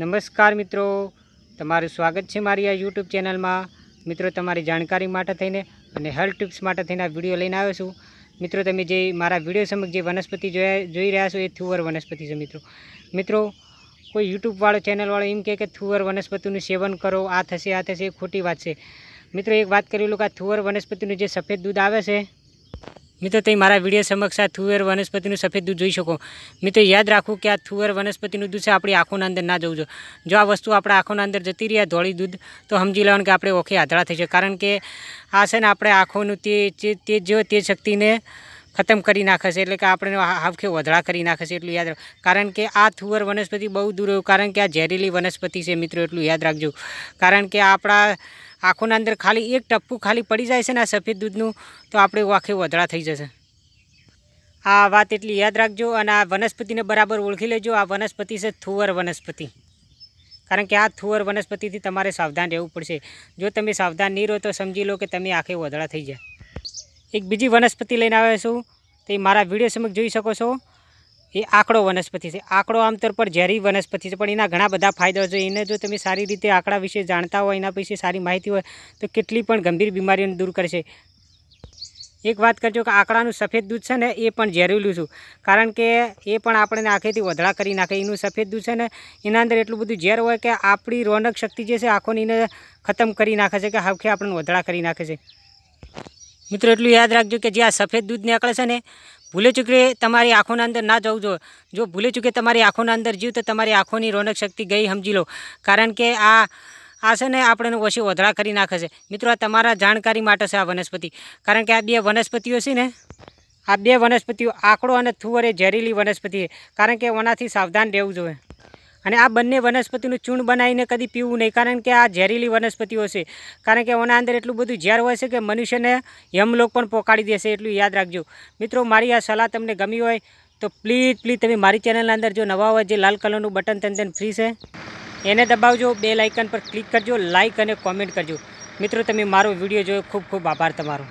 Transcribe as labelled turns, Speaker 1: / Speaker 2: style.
Speaker 1: નમસ્કાર મિત્રો તમારું સ્વાગત છે મારી આ યુટ્યુબ ચેનલમાં મિત્રો તમારી જાણકારી માટે થઈને અને હેલ્થ ટિપ્સ માટે થઈને આ વિડીયો લઈને આવ્યો છું મિત્રો તમે જે મારા વિડીયો સમગ્ર જે વનસ્પતિ જોયા જોઈ રહ્યા છો એ થુવર વનસ્પતિ છે મિત્રો મિત્રો કોઈ યુટ્યુબવાળો ચેનલવાળો એમ કહે કે થુવર વનસ્પતિનું સેવન કરો આ થશે આ થશે એ ખોટી વાત છે મિત્રો એક વાત કરી લો કે આ થુવર વનસ્પતિનું જે સફેદ દૂધ આવે છે મિત્રો તે મારા વિડિયો સમક્ષ આ તુવેર વનસ્પતિ નું સફેદ દૂધ જોઈ શકો મિત્રો યાદ રાખો કે આ તુવેર વનસ્પતિ નું દૂધ છે આપણી આંખો ના અંદર ના જવું જો જો આ વસ્તુ આપણા આંખો ના અંદર જતી રહ્યા ધોળી દૂધ તો સમજી લેવાનું કે આપણે ઓખે આંધળા થઈ જશે કારણ કે આ છે ને આપણે આંખો ની તે તે જ્યોતિ શક્તિ ને ખતમ કરી નાખે છે એટલે કે આપણે હાફકે ઓંધળા કરી નાખે છે એટલું યાદ રાખ કારણ કે આ તુવેર વનસ્પતિ બહુ દુરો કારણ કે આ ઝેરીલી વનસ્પતિ છે મિત્રો એટલું યાદ રાખજો કારણ કે આ આપડા આખોને અંદર ખાલી એક ટપકુ ખાલી પડી જાય છે ને આ સફેદ દૂધ નું તો આપડે આખે વંધળા થઈ જશે આ વાત એટલી યાદ રાખજો અને આ વનસ્પતિને બરાબર ઓળખી લેજો આ વનસ્પતિ છે થુવર વનસ્પતિ કારણ કે આ થુવર વનસ્પતિ થી તમારે સાવધાન રહેવું પડશે જો તમે સાવધાન નહી હો તો સમજી લો કે તમે આખે વંધળા થઈ જ્યા એક બીજી વનસ્પતિ લઈને આવ્યો છું તે મારા વિડિયો સમક જોઈ શકો છો એ આકડો વનસ્પતિ છે આકડો આમતર પર ઝેરી વનસ્પતિ છે પણ ઈના ઘણા બધા ફાયદા છે ઈને જો તમે સારી રીતે આકડા વિશે જાણતા હો એના પછી સારી માહિતી હોય તો કેટલી પણ ગંભીર બીમારીઓ દૂર કરશે એક વાત કહો કે આકડાનું સફેદ દૂધ છે ને એ પણ ઝેરીલું છે કારણ કે એ પણ આપણે આખેથી વધળા કરી નાખે ઈનું સફેદ દૂધ છે ને એના અંદર એટલું બધું ઝેર હોય કે આપડી રોણક શક્તિ જે છે આંખો નીને ખતમ કરી નાખે છે કે હાવખે આપણે વધળા કરી નાખે છે મિત્રો એટલું યાદ રાખજો કે જે આ સફેદ દૂધ નીકળે છે ને ભૂલે ચૂકે તમારી આંખોના અંદર ના જવું જોઈએ જો ભૂલી ચૂકે તમારી આંખોના અંદર જીવ તો તમારી આંખોની રોનક શક્તિ ગઈ સમજી લો કારણ કે આ આ છે ને આપણે ઓછી ઓધળા કરી નાખે છે મિત્રો આ તમારા જાણકારી માટે છે આ વનસ્પતિ કારણ કે આ બે વનસ્પતિઓ છે ને આ બે વનસ્પતિઓ આંકડો અને થુવર એ ઝેરીલી વનસ્પતિ કારણ કે ઓનાથી સાવધાન રહેવું જોઈએ અને આ બन्ने વનસ્પતિનું ચૂણ બનાવીને કદી પીવું નહી કારણ કે આ ઝેરીલી વનસ્પતિ હોય છે કારણ કે ઓના અંદર એટલું બધું ઝેર હોય છે કે મનુષ્યને હેમલોક પણ પોકાડી દેશે એટલું યાદ રાખજો મિત્રો મારી આ સલાહ તમને ગમી હોય તો પ્લીઝ પ્લીઝ તમે મારી ચેનલના અંદર જો નવાવા જે લાલ કલરનો બટન તન તન ફ્રી છે એને દબાવજો બેલ આઇકન પર ક્લિક કરજો લાઈક અને કમેન્ટ કરજો મિત્રો તમે મારો વિડિયો જો ખૂબ ખૂબ આભાર તમારો